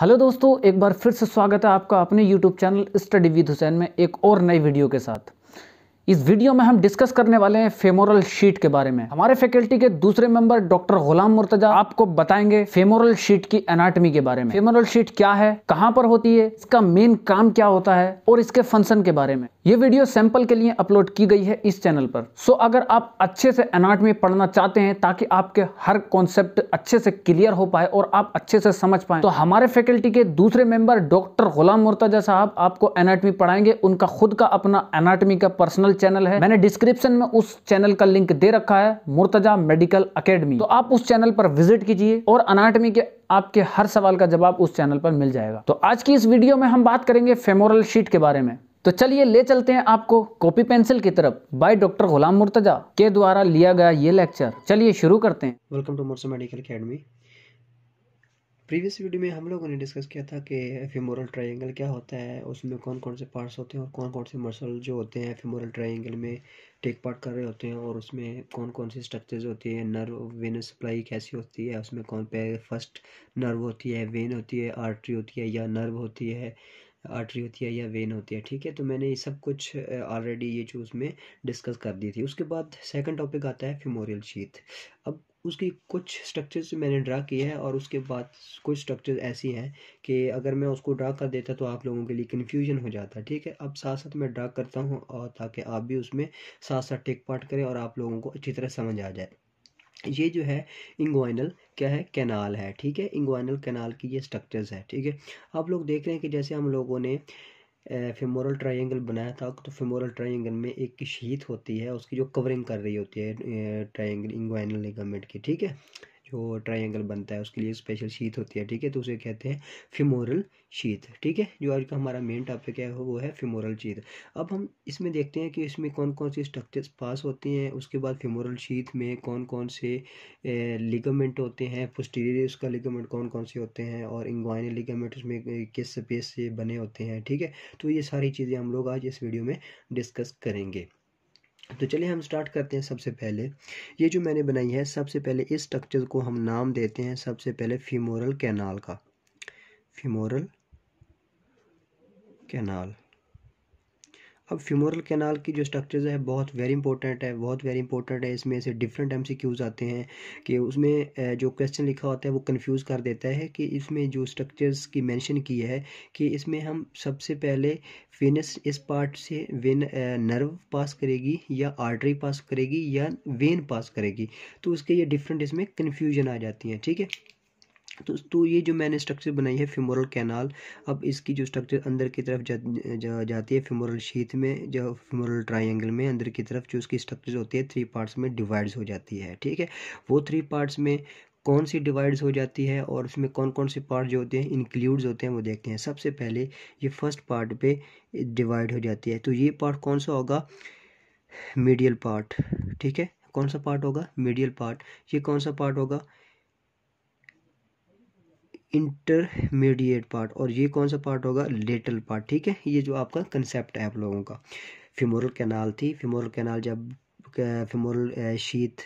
hello दोस्तों एक बार फिर से स्वागत है आपका अपने YouTube channel study with Hussain में एक और नई वीडियो के साथ इस वीडियो में हम डिस्कस करने वाले हैं फेमोरल शीट के बारे में हमारे फैकल्टी के दूसरे मेंबर डॉक्टर गुलाम मुर्तजा आपको बताएंगे फेमोरल शीट की एनाटमी के बारे में फेमोरल शीट क्या है कहां पर होती है इसका मेन काम क्या होता है और इसके फंक्शन के बारे में ये वीडियो सैंपल के लिए अपलोड की गई है इस चैनल पर सो अगर आप अच्छे से एनाटमी पढ़ना चाहते हैं ताकि आपके हर कॉन्सेप्ट अच्छे से क्लियर हो पाए और आप अच्छे से समझ पाए तो हमारे फैकल्टी के दूसरे मेंबर डॉक्टर गुलाम मुर्तजा साहब आपको एनाटमी पढ़ाएंगे उनका खुद का अपना एनाटमी का पर्सनल चैनल है मैंने डिस्क्रिप्शन में उस चैनल का लिंक दे रखा है मुर्तजा मेडिकल अकेडमी तो आप उस चैनल पर विजिट कीजिए और अनाटमी के आपके हर सवाल का जवाब उस चैनल पर मिल जाएगा तो आज की इस वीडियो में हम बात करेंगे फेमोरल शीट के बारे में तो चलिए ले चलते हैं आपको कॉपी पेंसिल की तरफ बाय डॉक्टर गुलाम मुर्तजा के द्वारा लिया गया ये लेक्चर चलिए शुरू करते हैं वेलकम टू मोर्सा मेडिकल अकेडमी प्रीवियस वीडियो में हम लोगों ने डिस्कस किया था कि फेमोरल ट्रायंगल क्या होता है उसमें कौन कौन से पार्ट्स होते हैं और कौन कौन से मसल जो होते हैं फेमोरल ट्रायंगल में टेक पार्ट कर रहे होते हैं और उसमें कौन कौन सी स्ट्रक्चर्स होती है नर्व वेन सप्लाई कैसी होती है उसमें कौन पे फर्स्ट नर्व होती है वेन होती है आर्टरी होती है या नर्व होती है आर्टरी होती है या वेन होती है ठीक है तो मैंने ये सब कुछ ऑलरेडी ये जो उसमें डिस्कस कर दी थी उसके बाद सेकंड टॉपिक आता है फिमोरियल शीत अब उसकी कुछ स्ट्रक्चर्स मैंने ड्रा किए हैं और उसके बाद कुछ स्ट्रक्चर्स ऐसी हैं कि अगर मैं उसको ड्रा कर देता तो आप लोगों के लिए कन्फ्यूजन हो जाता ठीक है अब साथ साथ मैं ड्रा करता हूँ और ताकि आप भी उसमें साथ साथ टेक पार्ट करें और आप लोगों को अच्छी तरह समझ आ जाए ये जो है इंग्वाइनल क्या है कैनाल है ठीक है इंग्वाइनल कैनाल की ये स्ट्रक्चर्स है ठीक है आप लोग देख रहे हैं कि जैसे हम लोगों ने फेमोरल ट्रायंगल बनाया था तो फेमोरल ट्रायंगल में एक शीत होती है उसकी जो कवरिंग कर रही होती है ट्रायंगल इंग्वाइनल लिगामेंट की ठीक है जो ट्राइंगल बनता है उसके लिए स्पेशल शीत होती है ठीक है तो उसे कहते हैं फिमोरल शीत ठीक है जो आज का हमारा मेन टॉपिक है वो है फिमोरल शीत अब हम इसमें देखते हैं कि इसमें कौन कौन सी स्ट्रक्चर्स पास होते हैं उसके बाद फिमोरल शीत में कौन कौन से लिगामेंट होते हैं पोस्टीरियर उसका लिगामेंट कौन कौन से होते हैं और इंग्वाइनल लिगामेंट उसमें किस स्पेस से बने होते हैं ठीक है तो ये सारी चीज़ें हम लोग आज इस वीडियो में डिस्कस करेंगे तो चलिए हम स्टार्ट करते हैं सबसे पहले ये जो मैंने बनाई है सबसे पहले इस स्ट्रक्चर को हम नाम देते हैं सबसे पहले फीमोरल कैनाल का फीमोरल कैनाल अब फ्यूमोरल कैनाल की जो स्ट्रक्चर्स है बहुत वेरी इंपॉर्टेंट है बहुत वेरी इंपॉर्टेंट है इसमें से डिफरेंट एम आते हैं कि उसमें जो क्वेश्चन लिखा होता है वो कन्फ्यूज़ कर देता है कि इसमें जो स्ट्रक्चर्स की मैंशन की है कि इसमें हम सबसे पहले वेनस इस पार्ट से वेन नर्व पास करेगी या आर्टरी पास करेगी या वेन पास करेगी तो उसके ये डिफरेंट इसमें कन्फ्यूजन आ जाती हैं ठीक है तो तो ये जो मैंने स्ट्रक्चर बनाई है फ्यूमोरल कैनाल अब इसकी जो स्ट्रक्चर अंदर की तरफ जा, जा, जाती है फ्यूमोरल शीत में जो फिमोरल ट्रायंगल में अंदर की तरफ जो उसकी स्ट्रक्चर होती है थ्री पार्ट्स में डिवाइड्स हो जाती है ठीक है वो थ्री पार्ट्स में कौन सी डिवाइड्स हो जाती है और उसमें कौन कौन से पार्ट जो होते हैं इंक्लूड्स होते हैं वो देखते हैं सबसे पहले ये फर्स्ट पार्ट पे डिवाइड हो जाती है तो ये पार्ट कौन सा होगा मीडियल पार्ट ठीक है कौन सा पार्ट होगा मीडियल पार्ट ये कौन सा पार्ट होगा इंटरमीडिएट पार्ट और ये कौन सा पार्ट होगा लेटल पार्ट ठीक है ये जो आपका कंसेप्ट है आप लोगों का फिमोरल कैनाल थी फिमोरल कैनाल जब फिमोरल शीथ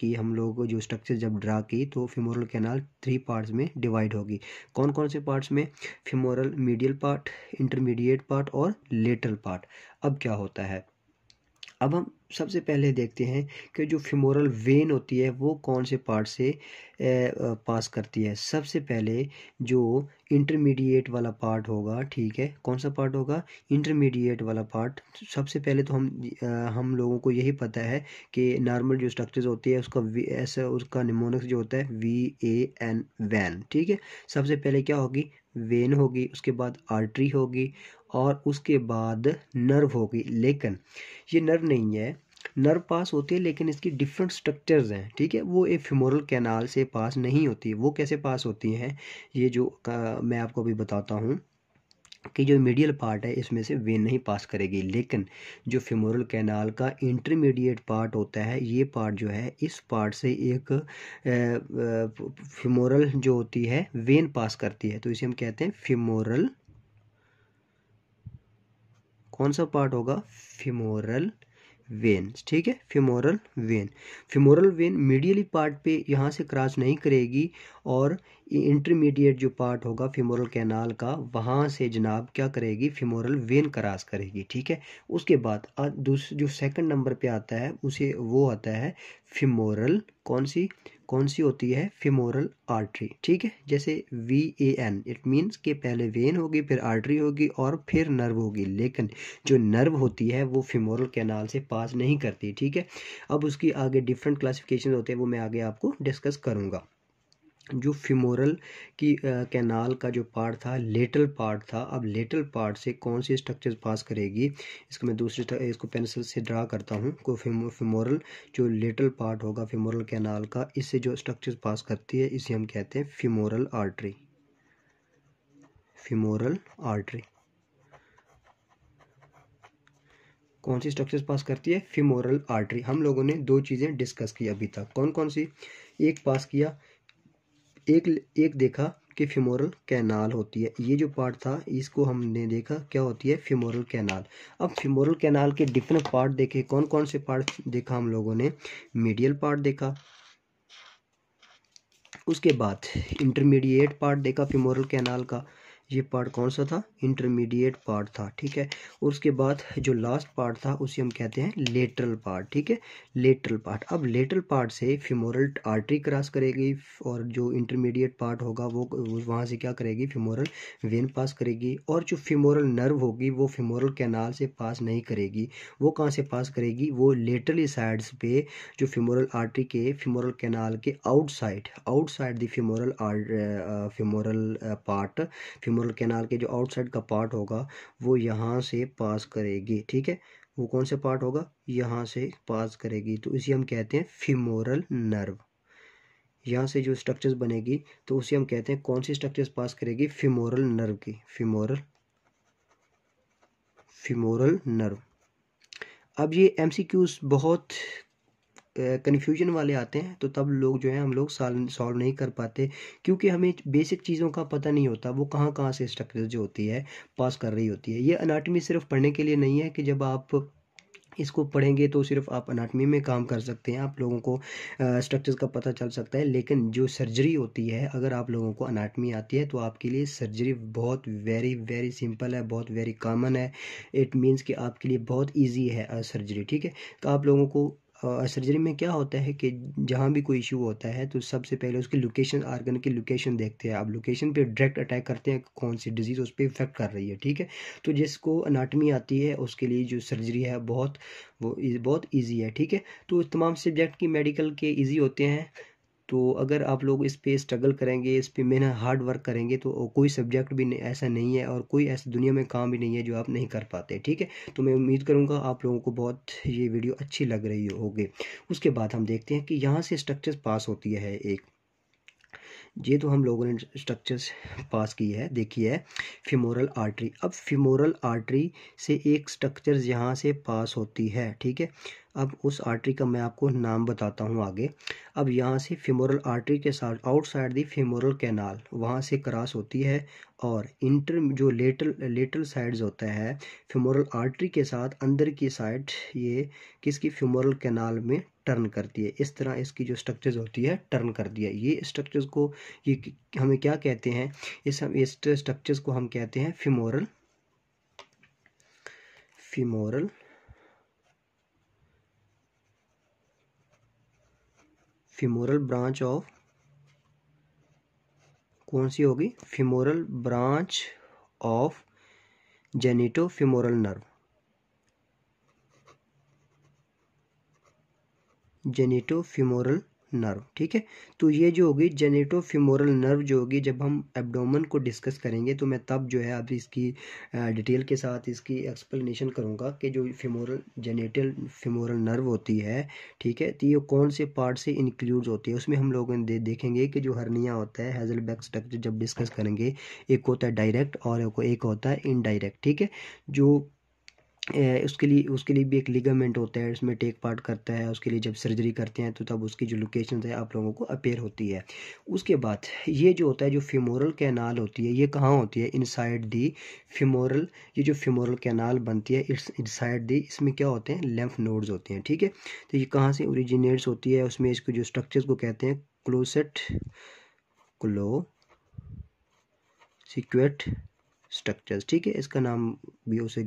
की हम लोग जो स्ट्रक्चर जब ड्रा की तो फिमोरल कैनाल थ्री पार्ट्स में डिवाइड होगी कौन कौन से पार्ट्स में femoral medial part intermediate part और लेटरल पार्ट अब क्या होता है अब हम सबसे पहले देखते हैं कि जो फिमोरल वेन होती है वो कौन से पार्ट से पास करती है सबसे पहले जो इंटरमीडिएट वाला पार्ट होगा ठीक है कौन सा पार्ट होगा इंटरमीडिएट वाला पार्ट सबसे पहले तो हम हम लोगों को यही पता है कि नॉर्मल जो स्ट्रक्चर्स होती है उसका वी एस उसका निमोनिक्स जो होता है वी ए एन वैन ठीक है सबसे पहले क्या होगी वेन होगी उसके बाद आर्टरी होगी और उसके बाद नर्व हो गई लेकिन ये नर्व नहीं है नर्व पास होती है लेकिन इसकी डिफरेंट स्ट्रक्चर्स हैं ठीक है वो एक फ्यूमोरल कैनाल से पास नहीं होती वो कैसे पास होती हैं ये जो आ, मैं आपको अभी बताता हूँ कि जो मीडियल पार्ट है इसमें से वेन नहीं पास करेगी लेकिन जो फ्यूमोरल कैनाल का इंटरमीडिएट पार्ट होता है ये पार्ट जो है इस पार्ट से एक फ्यूमोरल जो होती है वेन पास करती है तो इसे हम कहते हैं फ्यूमोरल कौन सा पार्ट होगा फिमोरल वेन ठीक है femoral vein femoral vein medially part पे यहाँ से क्रॉस नहीं करेगी और इंटरमीडिएट जो पार्ट होगा फिमोरल कैनाल का वहाँ से जनाब क्या करेगी फिमोरल वेन क्रॉस करेगी ठीक है उसके बाद जो सेकंड नंबर पे आता है उसे वो आता है फिमोरल कौन सी कौन सी होती है फिमोरल आर्टरी ठीक है जैसे V A N it means कि पहले वेन होगी फिर आर्टरी होगी और फिर नर्व होगी लेकिन जो नर्व होती है वो फिमोरल कैनाल से पास नहीं करती ठीक है अब उसकी आगे डिफरेंट क्लासिफिकेशन होते हैं वो मैं आगे आपको डिस्कस करूँगा जो फिमोरल की कैनाल का जो पार्ट था लेटल पार्ट था अब लेटल पार्ट से कौन सी स्ट्रक्चर पास करेगी इसको मैं दूसरे इसको पेंसिल से ड्रा करता हूँ को फिमोरल जो लेटल पार्ट होगा फिमोरल कैनाल का इससे जो स्ट्रक्चर पास करती है इसे हम कहते हैं फिमोरल आर्टरी फिमोरल आर्टरी कौन सी स्ट्रक्चर्स पास करती है फिमोरल आर्टरी हम लोगों ने दो चीज़ें डिस्कस की अभी तक कौन कौन सी एक पास किया एक एक देखा कि फिमोरल कैनाल होती है ये जो पार्ट था इसको हमने देखा क्या होती है फिमोरल कैनाल अब फिमोरल कैनाल के डिफरेंट पार्ट देखे कौन कौन से पार्ट देखा हम लोगों ने मीडियल पार्ट देखा उसके बाद इंटरमीडिएट पार्ट देखा फिमोरल कैनाल का ये पार्ट कौन सा था इंटरमीडिएट पार्ट था ठीक है और उसके बाद जो लास्ट पार्ट था उसे हम कहते हैं लेटरल पार्ट ठीक है लेटरल पार्ट अब लेटरल पार्ट से फ्यूमोरल आर्टरी क्रॉस करेगी और जो इंटरमीडिएट पार्ट होगा वो वहाँ से क्या करेगी फ्यूमोरल वेन पास करेगी और जो फ्यूमोरल नर्व होगी वो फ्यूमोरल कैनाल से पास नहीं करेगी वो कहाँ से पास करेगी वो लेटरली साइड्स पे जो फ्यूमोरल आर्टरी के फिमोरल कैनाल के outside outside the femoral femoral part femoral canal के जो आउटसाइड का पार्ट होगा वो यहाँ से पास करेगी ठीक है वो कौन से पार्ट होगा यहाँ से पास करेगी तो इसे हम कहते हैं फिमोरल नर्व यहाँ से जो स्ट्रक्चर्स बनेगी तो उसे हम कहते हैं कौन सी स्ट्रक्चर्स पास करेगी फिमोरल नर्व की फिमोरल फिमोरल नर्व अब ये एम बहुत कन्फ्यूजन वाले आते हैं तो तब लोग जो है हम लोग सॉल्व नहीं कर पाते क्योंकि हमें बेसिक चीज़ों का पता नहीं होता वो कहाँ कहाँ से स्ट्रक्चर जो होती है पास कर रही होती है ये अनाटमी सिर्फ पढ़ने के लिए नहीं है कि जब आप इसको पढ़ेंगे तो सिर्फ आप अनाटमी में काम कर सकते हैं आप लोगों को स्ट्रक्चर्स का पता चल सकता है लेकिन जो सर्जरी होती है अगर आप लोगों को अनाटमी आती है तो आपके लिए सर्जरी बहुत वेरी वेरी सिंपल है बहुत वेरी कॉमन है इट मींस कि आपके लिए बहुत इजी है सर्जरी ठीक है तो आप लोगों को सर्जरी में क्या होता है कि जहाँ भी कोई इशू होता है तो सबसे पहले उसकी लोकेशन आर्गन की लोकेशन देखते हैं आप लोकेशन पे डायरेक्ट अटैक करते हैं कौन सी डिजीज़ उस पर इफेक्ट कर रही है ठीक है तो जिसको अनाटमी आती है उसके लिए जो सर्जरी है बहुत वो बहुत ईजी है ठीक है तो तमाम सब्जेक्ट की मेडिकल के ईजी होते हैं तो अगर आप लोग इस पर स्ट्रगल करेंगे इस पर मेहनत हार्ड वर्क करेंगे तो कोई सब्जेक्ट भी ऐसा नहीं है और कोई ऐसी दुनिया में काम भी नहीं है जो आप नहीं कर पाते ठीक है तो मैं उम्मीद करूँगा आप लोगों को बहुत ये वीडियो अच्छी लग रही होगी उसके बाद हम देखते हैं कि यहाँ से स्ट्रक्चर पास होती है एक ये तो हम लोगों ने स्ट्रक्चर्स पास की है देखी है फिमोरल आर्टरी अब फिमोरल आर्टरी से एक स्ट्रक्चर यहाँ से पास होती है ठीक है अब उस आर्टरी का मैं आपको नाम बताता हूँ आगे अब यहाँ से फिमोरल आर्टरी के साथ आउटसाइड दी फिमोरल कैनाल वहाँ से क्रॉस होती है और इंटर जो लेटल लेटल साइड्स होता है फिमोरल आर्टरी के साथ अंदर की साइड ये किसकी फिमोरल कैनाल में टर्न करती है इस तरह इसकी जो स्ट्रक्चर्स होती है टर्न कर दिया ये स्ट्रक्चर्स को ये हमें क्या कहते हैं इस हम इस स्ट्रक्चर्स को हम कहते हैं femoral femoral femoral branch of कौन सी होगी femoral branch of genitofemoral nerve genitofemoral nerve ठीक है तो ये जो होगी जेनेटो फ्यूमोरल नर्व जो होगी जब हम एब्डोमन को डिस्कस करेंगे तो मैं तब जो है अभी इसकी डिटेल के साथ इसकी एक्सप्लेनेशन करूँगा कि जो फ्यूमोरल जेनेटल फ्यूमोरल नर्व होती है ठीक है तो ये कौन से पार्ट से इंक्लूड होती है उसमें हम लोग दे, देखेंगे कि जो हरनिया होता है हेजल बैक स्ट्रक्चर जब डिस्कस करेंगे एक होता है डायरेक्ट और एक होता है इनडायरेक्ट ठीक है जो उसके लिए उसके लिए भी एक लिगामेंट होता है उसमें टेक पार्ट करता है उसके लिए जब सर्जरी करते हैं तो तब उसकी जो लोकेशन है आप लोगों को अपेयर होती है उसके बाद ये जो होता है जो फिमोरल कैनाल होती है ये कहाँ होती है इनसाइड दी फिमोरल ये जो फिमोरल कैनाल बनती है इट्स इनसाइड दी इसमें क्या होते हैं लेम्फ नोड्स होते हैं ठीक है तो ये कहाँ से ओरिजिनेट्स होती है उसमें इसको जो स्ट्रक्चर्स को कहते हैं क्लोसेट क्लो सिक्वेट स्ट्रक्चर्स ठीक है इसका नाम भी उसे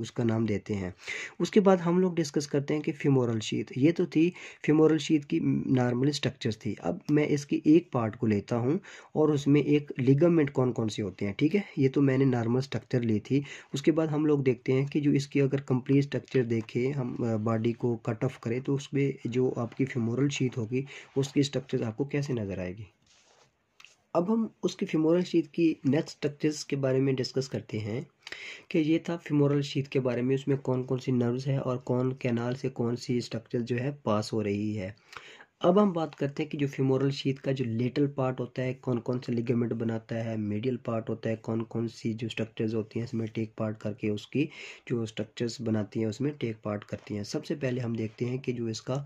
उसका नाम देते हैं उसके बाद हम लोग डिस्कस करते हैं कि फ्यूमोरल शीत ये तो थी फ्यूमोरल शीत की नॉर्मल स्ट्रक्चर्स थी अब मैं इसकी एक पार्ट को लेता हूँ और उसमें एक लिगामेंट कौन कौन से होते हैं ठीक है ये तो मैंने नॉर्मल स्ट्रक्चर ली थी उसके बाद हम लोग देखते हैं कि जो इसकी अगर कंप्लीट स्ट्रक्चर देखें हम बॉडी को कट ऑफ करें तो उसमें जो आपकी फ्यूमोरल शीत होगी उसकी स्ट्रक्चर आपको कैसे नज़र आएगी अब हम उसकी फिमोरल शीत की नेक्स्ट स्ट्रक्चर्स के बारे में डिस्कस करते हैं कि ये था फिमोरल शीत के बारे में उसमें कौन कौन सी नर्व्स है और कौन कैनाल से कौन सी स्ट्रक्चर जो है पास हो रही है अब हम बात करते हैं कि जो फ्यूमोरल शीत का जो लेटल पार्ट होता है कौन कौन से लिगामेंट बनाता है मीडियल पार्ट होता है कौन कौन सी जो स्ट्रक्चर्स होती हैं इसमें टेक पार्ट करके उसकी जो स्ट्रक्चर्स बनाती हैं उसमें टेक पार्ट करती हैं सबसे पहले हम देखते हैं कि जो इसका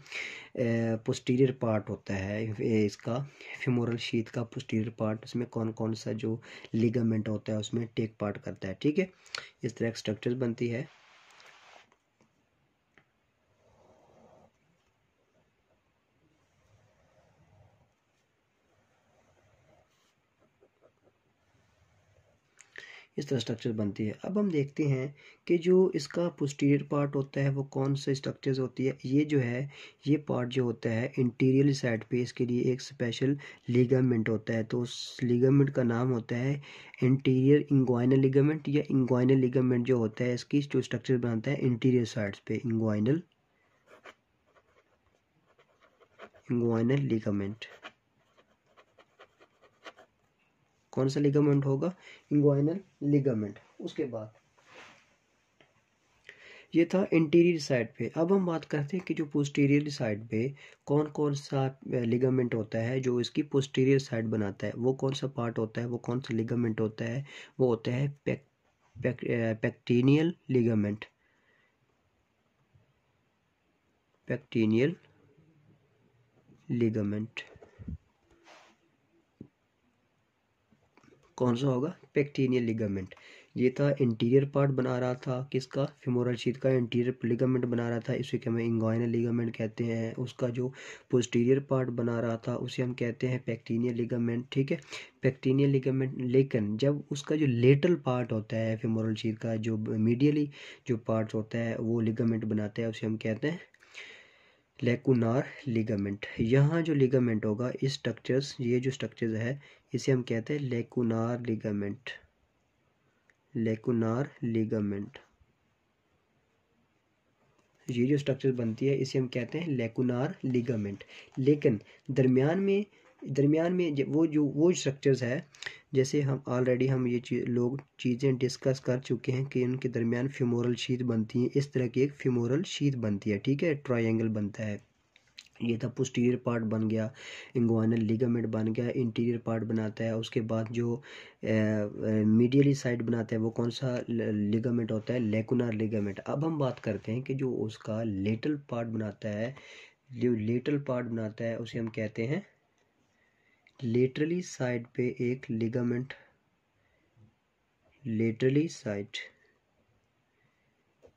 पोस्टीरियर पार्ट होता है इसका फ्यूमोरल शीत का पोस्टीरियर पार्ट इसमें कौन कौन सा जो लिगामेंट होता है उसमें टेक पार्ट करता है ठीक है इस तरह की स्ट्रक्चर्स बनती है इस तरह स्ट्रक्चर बनती है अब हम देखते हैं कि जो इसका पोस्टीरियर पार्ट होता है वो कौन से स्ट्रक्चर्स होती है ये जो है ये पार्ट जो होता है इंटीरियर साइड पे इसके लिए एक स्पेशल लिगामेंट होता है तो उस लिगामेंट का नाम होता है इंटीरियर इंग्वाइनल लिगामेंट या इंग्वाइनल लिगामेंट जो होता है इसकी जो स्ट्रक्चर बनाता है इंटीरियर साइड्स पे इंग्वाइनल इंग्वाइनल लिगामेंट कौन सा लिगामेंट होगा इंग्वाइनल लिगामेंट उसके बाद ये था इंटीरियर साइड पे अब हम बात करते हैं कि जो पोस्टीरियर साइड पे कौन कौन सा लिगामेंट होता है जो इसकी पोस्टीरियर साइड बनाता है वो कौन सा पार्ट होता है वो कौन सा लिगामेंट होता है वो होता है पैक्टीनियल लिगामेंट पैक्टीनियल लिगामेंट कौन सा होगा पेक्टीनियल लिगामेंट ये था इंटीरियर पार्ट बना रहा था किसका फिमोरल शीत का इंटीरियर लिगामेंट बना रहा था इसे क्या हमें इंगोइनल लिगामेंट कहते हैं उसका जो पोस्टीरियर पार्ट बना रहा था उसे हम कहते हैं पैक्टीनियल लिगामेंट ठीक है पेक्टीनियल लिगामेंट लेकिन जब उसका जो लेटल पार्ट होता है फिमोरल शीत का जो मीडियली जो पार्ट होता है वो लिगामेंट बनाता है उसे हम कहते हैं लेकुनार लिगामेंट यहाँ जो लिगामेंट होगा इस स्ट्रक्चर्स ये जो स्ट्रक्चर्स है इसे हम कहते हैं लेकुनार लिगामेंट लेकुनार लिगामेंट ये जो स्ट्रक्चर बनती है इसे हम कहते हैं लेकुनार लिगामेंट लेकिन दरमियान में दरमियान में वो जो वो स्ट्रक्चर्स है जैसे हम ऑलरेडी हम ये चीज लोग चीज़ें डिस्कस कर चुके हैं कि उनके दरमियान फ्यूमोरल शीत बनती है इस तरह की एक फ्यूमोरल शीत बनती है ठीक है ट्राइंगल बनता है ये था पोस्टीरियर पार्ट बन गया इंग्वाइनल लिगामेंट बन गया इंटीरियर पार्ट बनाता है उसके बाद जो मीडियली साइड बनाता है वो कौन सा लिगामेंट होता है लेकुनार लिगामेंट अब हम बात करते हैं कि जो उसका लेटल पार्ट बनाता है जो लेटल पार्ट बनाता है उसे हम कहते हैं लेटरली साइड पे एक लिगामेंट लेटरली साइड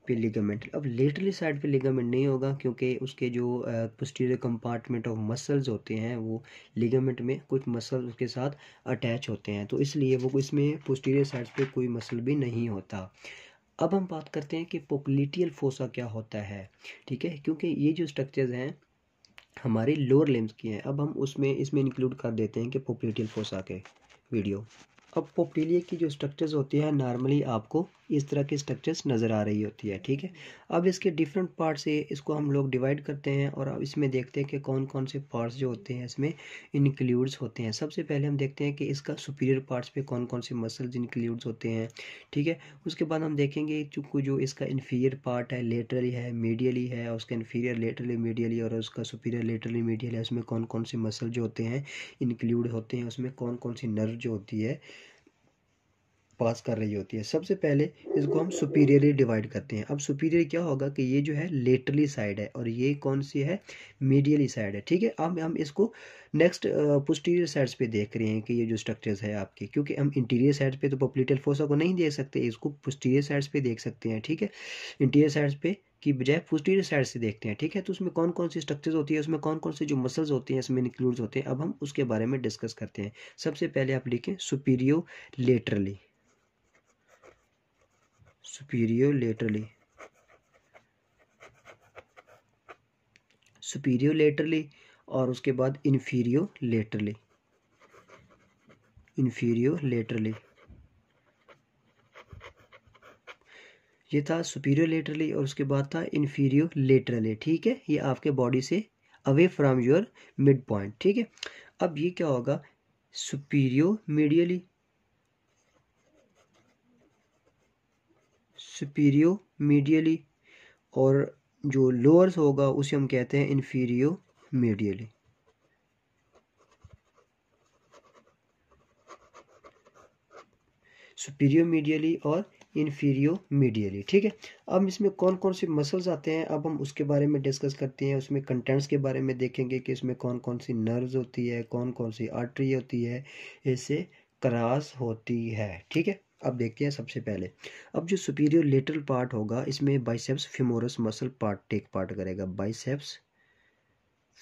पे लिगामेंट अब लेटरली साइड पे लिगामेंट नहीं होगा क्योंकि उसके जो पोस्टीरियर कंपार्टमेंट ऑफ मसल्स होते हैं वो लिगामेंट में कुछ मसल उसके साथ अटैच होते हैं तो इसलिए वो इसमें पोस्टीरियर साइड पे कोई मसल भी नहीं होता अब हम बात करते हैं कि पोकलिटियल फोसा क्या होता है ठीक है क्योंकि ये जो स्ट्रक्चर्स हैं हमारे लोअर लिम्स की हैं अब हम उसमें इसमें इंक्लूड कर देते हैं कि पोकलिटियल फोसा के वीडियो अब पोपीलिया की जो स्ट्रक्चर्स होती है नॉर्मली आपको इस तरह की स्ट्रक्चर्स नज़र आ रही होती है ठीक है अब इसके डिफरेंट पार्ट से इसको हम लोग डिवाइड करते हैं और अब इसमें देखते हैं कि कौन कौन से पार्ट्स जो होते हैं इसमें इंक्लूड्स होते हैं सबसे पहले हम देखते हैं कि इसका सुपीरियर पार्ट्स पे कौन कौन से मसल्स इंक्लूड्स होते हैं ठीक है उसके बाद हम देखेंगे चूँकि जो इसका इन्फीरियर पार्ट है लेटरली है मीडियली है उसका इन्फीरियर लेटरली मीडियली और उसका सुपीरियर लेटरली मीडियली है उसमें कौन कौन से मसल जो होते हैं इंक्लूड होते हैं उसमें कौन कौन सी नर्व जो होती है पास कर रही होती है सबसे पहले इसको हम सुपीरियरली डिवाइड करते हैं अब सुपीरियर क्या होगा कि ये जो है लेटरली साइड है और ये कौन सी है मीडियली साइड है ठीक है अब हम इसको नेक्स्ट पोस्टीरियर साइड्स पे देख रहे हैं कि ये जो स्ट्रक्चर्स है आपके क्योंकि हम इंटीरियर साइड पे तो पॉपुलेटल फोसा को नहीं देख सकते इसको पोस्टीरियर साइड्स पे देख सकते हैं ठीक है इंटीरियर साइड्स पे की बजाय पोस्टीरियर साइड से देखते हैं ठीक है तो उसमें कौन कौन सी स्ट्रक्चर्स होती है उसमें कौन कौन से जो मसल्स होते हैं इसमें इंक्लूड्स होते हैं अब हम उसके बारे में डिस्कस करते हैं सबसे पहले आप लिखें सुपीरियो लेटरली superiorlaterally लेटरली और उसके बाद inferiorlaterally लेटरली ये था सुपीरियर लेटरली और उसके बाद था इन्फीरियो लेटरली ठीक है ये आपके बॉडी से away from your mid point ठीक है अब ये क्या होगा सुपीरियो मीडियली सुपीरियो मीडियली और जो लोअर्स होगा उसे हम कहते हैं इन्फीरियो मीडियली सुपीरियो मीडियली और इन्फीरियो मीडियली ठीक है अब इसमें कौन कौन से मसल्स आते हैं अब हम उसके बारे में डिस्कस करते हैं उसमें कंटेंट्स के बारे में देखेंगे कि इसमें कौन कौन सी नर्व्स होती है कौन कौन सी आर्टरी होती है इसे क्रास होती है ठीक है अब देखते हैं सबसे पहले अब जो सुपीरियर लेटरल पार्ट होगा इसमें biceps femoris muscle part take part करेगा बाइसेप्स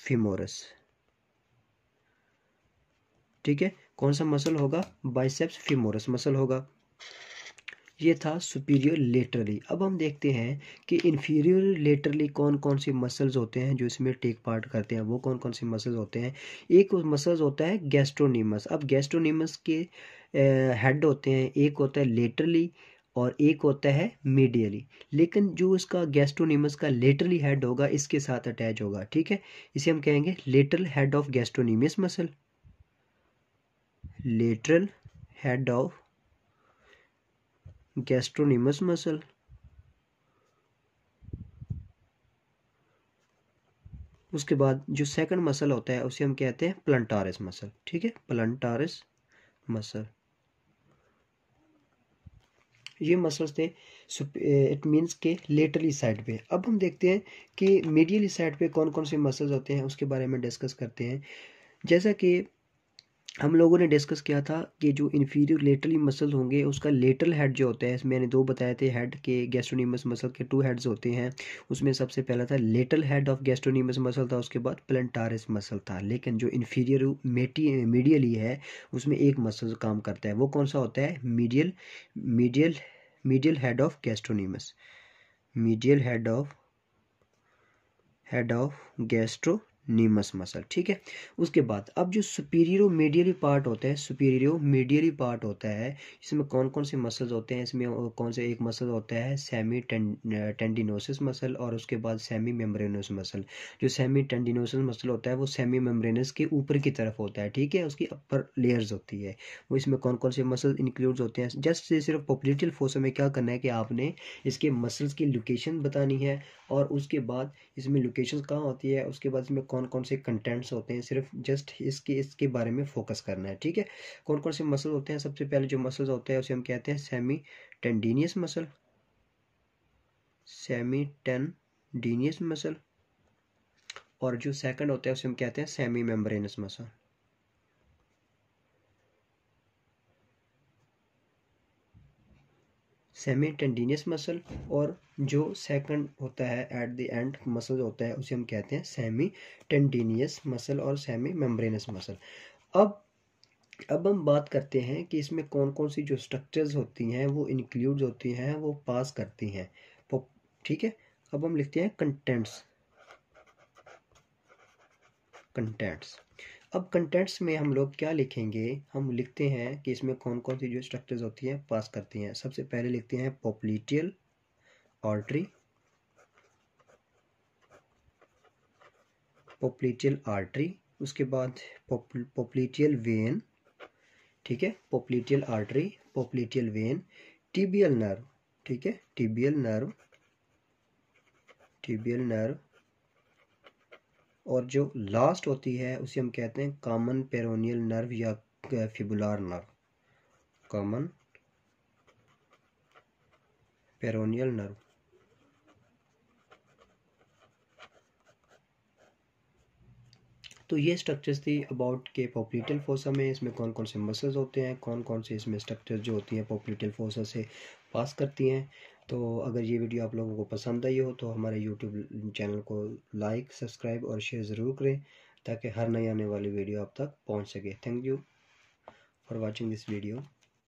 फिमोरस ठीक है कौन सा मसल होगा बाइसेप्स फिमोरस मसल होगा ये था सुपीरियर लेटरली अब हम देखते हैं कि इन्फीरियर लेटरली कौन कौन से मसल्स होते हैं जो इसमें टेक पार्ट करते हैं वो कौन कौन से मसल्स होते हैं एक मसल्स होता है गैस्ट्रोनिमस अब गैस्ट्रोनिमस के हेड होते हैं एक होता है लेटरली और एक होता है मीडियली लेकिन जो इसका गैस्ट्रोनिमस का लेटरली हेड होगा इसके साथ अटैच होगा ठीक है इसे हम कहेंगे lateral head of gastrocnemius muscle lateral head of gastrocnemius muscle उसके बाद जो सेकंड मसल होता है उसे हम कहते हैं प्लंटारिस मसल ठीक है प्लंटारिस मसल ये मसल्स थे इट मीन्स के लेटरली साइड पे अब हम देखते हैं कि मीडियली साइड पे कौन कौन से मसल्स होते हैं उसके बारे में डिस्कस करते हैं जैसा कि हम लोगों ने डिस्कस किया था कि जो इन्फीरियर लेटरली मसल्स होंगे उसका लेटरल हेड जो होता है मैंने दो बताए थे हेड के गैस्ट्रोनिमस मसल के टू हेड्स होते हैं उसमें सबसे पहला था lateral head of gastrocnemius muscle था उसके बाद प्लेंटारिस मसल था लेकिन जो इन्फीरियर मेटी मीडियली है उसमें एक मसल काम करता है वो कौन सा होता है medial medial medial head of gastrocnemius medial head of head of gastro नीमस मसल ठीक है उसके बाद अब जो सुपीरियर मीडियली पार्ट होता है सुपीरियर मीडियली पार्ट होता है इसमें कौन कौन से मसल्स होते हैं इसमें कौन से एक मसल होता है सेमी टेंडिनोसिस मसल और उसके बाद सेमी मेम्ब्रेनस मसल जो सेमी टेंडिनोसिस मसल होता है वो सेमी मेम्ब्रेनस के ऊपर की तरफ होता है ठीक है उसकी अपर लेयर्स होती है वो इसमें कौन कौन से मसल इंक्लूड होते हैं जस्ट सिर्फ पॉपुलेटल फोर्स में क्या करना है कि आपने इसके मसल्स की लोकेशन बतानी है और उसके बाद इसमें लोकेशन कहाँ होती है उसके बाद इसमें कौन कौन से कंटेंट्स होते हैं सिर्फ जस्ट इसके इसके बारे में फोकस करना है ठीक है कौन कौन से मसल होते हैं सबसे पहले जो मसल्स होते हैं उसे हम कहते हैं semi tendinosus muscle semi tendinosus muscle और जो सेकंड होता है उसे हम कहते हैं semi membranous muscle semi tendinosus muscle और जो सेकंड होता है एट द एंड मसल होता है उसे हम कहते हैं सेमी टेंडीनियस मसल और सेमी मेम्ब्रेनस मसल अब अब हम बात करते हैं कि इसमें कौन कौन सी जो स्ट्रक्चर्स होती हैं वो इंक्लूड होती हैं वो पास करती हैं तो, ठीक है अब हम लिखते हैं कंटेंट्स कंटेंट्स अब कंटेंट्स में हम लोग क्या लिखेंगे हम लिखते हैं कि इसमें कौन कौन सी जो स्ट्रक्चर्स होती हैं पास करती हैं सबसे पहले लिखते हैं पोपलीटियल आर्टरी पोपलीटियल आर्टरी उसके बाद पोपलीटियल वेन ठीक है popliteal artery popliteal vein tibial nerve ठीक है टीबियल नर्व टीबियल नर्व और जो लास्ट होती है उसे हम कहते हैं कॉमन पेरोनियल नर्व या fibular nerve common peroneal nerve तो ये स्ट्रक्चर्स थी अबाउट के पॉपुलेटल फोसा में इसमें कौन कौन से मसल्स होते हैं कौन कौन से इसमें स्ट्रक्चर्स जो होती हैं पॉपुलेटल फोसा से पास करती हैं तो अगर ये वीडियो आप लोगों को पसंद आई हो तो हमारे यूट्यूब चैनल को लाइक सब्सक्राइब और शेयर ज़रूर करें ताकि हर नई आने वाली वीडियो आप तक पहुंच सके thank you for watching this video